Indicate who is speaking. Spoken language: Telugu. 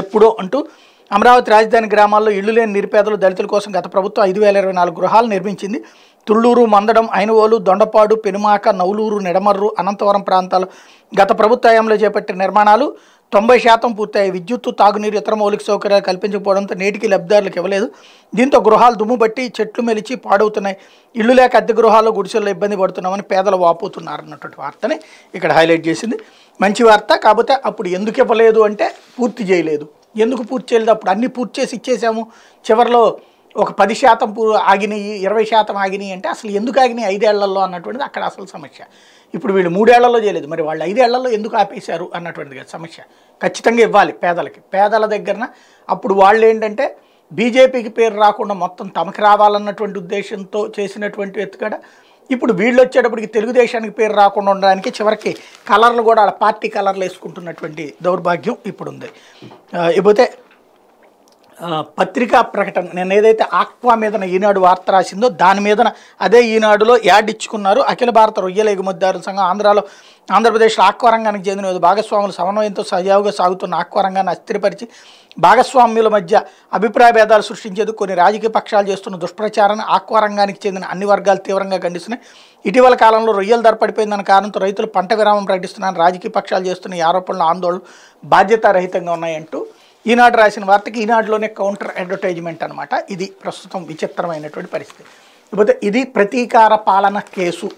Speaker 1: ఎప్పుడో అంటూ అమరావతి రాజధాని గ్రామాల్లో ఇళ్లు లేని నిరుపేదలు దళితుల కోసం గత ప్రభుత్వం ఐదు వేల ఇరవై నాలుగు గృహాలు నిర్మించింది తుళ్ళూరు మందడం అయినవోలు దొండపాడు పెనుమాక నౌలూరు నిడమర్రు అనంతవరం ప్రాంతాలు గత ప్రభుత్వ హయాంలో చేపట్టిన నిర్మాణాలు తొంభై శాతం పూర్తయి విద్యుత్ తాగునీరు ఇతర మౌలిక సౌకర్యాలు కల్పించకపోవడంతో నేటికి లబ్ధిదారులకు ఇవ్వలేదు దీంతో గృహాలు దుమ్ము బట్టి చెట్లు మెలిచి పాడవుతున్నాయి ఇల్లు లేక అద్దె గృహాల్లో గుడిసెల్లో ఇబ్బంది పడుతున్నామని పేదలు వాపోతున్నారు అన్నటువంటి వార్తని ఇక్కడ హైలైట్ చేసింది మంచి వార్త కాకపోతే అప్పుడు ఎందుకు ఇవ్వలేదు అంటే పూర్తి చేయలేదు ఎందుకు పూర్తి చేయలేదు అప్పుడు అన్నీ పూర్తి చేసి ఇచ్చేసాము చివరిలో ఒక పది శాతం పూ ఆగినాయి ఇరవై శాతం ఆగినాయి అంటే అసలు ఎందుకు ఆగినాయి ఐదేళ్లలో అన్నటువంటిది అక్కడ అసలు సమస్య ఇప్పుడు వీళ్ళు మూడేళ్లలో చేయలేదు మరి వాళ్ళు ఐదేళ్లలో ఎందుకు ఆపేశారు అన్నటువంటిది సమస్య ఖచ్చితంగా ఇవ్వాలి పేదలకి పేదల దగ్గరన అప్పుడు వాళ్ళు ఏంటంటే బీజేపీకి పేరు రాకుండా మొత్తం తమకి రావాలన్నటువంటి ఉద్దేశంతో చేసినటువంటి ఎత్తుగడ ఇప్పుడు వీళ్ళు వచ్చేటప్పటికి తెలుగుదేశానికి పేరు రాకుండా ఉండడానికి చివరికి కలర్లు కూడా వాళ్ళ పార్టీ కలర్లు వేసుకుంటున్నటువంటి దౌర్భాగ్యం ఇప్పుడు ఉంది ఇకపోతే పత్రికా ప్రకటన నేను ఏదైతే ఆక్వా మీదన ఈనాడు వార్త రాసిందో దాని మీదన అదే ఈనాడులో యాడ్ ఇచ్చుకున్నారు అఖిల భారత రొయ్యల ఎగుమతిదారుల సంఘం ఆంధ్రాలో ఆంధ్రప్రదేశ్లో ఆక్వా రంగానికి చెందిన భాగస్వాములు సమన్వయంతో సజావుగా సాగుతున్న ఆక్వా రంగాన్ని అస్థిరపరిచి భాగస్వామ్యుల మధ్య అభిప్రాయ భేదాలు సృష్టించేందుకు కొన్ని రాజకీయ పక్షాలు చేస్తున్న దుష్ప్రచారాన్ని ఆక్వా రంగానికి చెందిన అన్ని వర్గాలు తీవ్రంగా ఖండిస్తున్నాయి ఇటీవల కాలంలో రొయ్యలు ధర పడిపోయిందన్న కారణంతో రైతులు పంట విరామం ప్రకటిస్తున్నారని రాజకీయ పక్షాలు చేస్తున్న ఈ ఆరోపణలు ఆందోళనలు బాధ్యతారహితంగా ఉన్నాయంటూ ఈనాడు రాసిన వార్తకి ఈనాడులోనే కౌంటర్ అడ్వర్టైజ్మెంట్ అనమాట ఇది ప్రస్తుతం విచిత్రమైనటువంటి పరిస్థితి లేకపోతే ఇది ప్రతీకార పాలన కేసు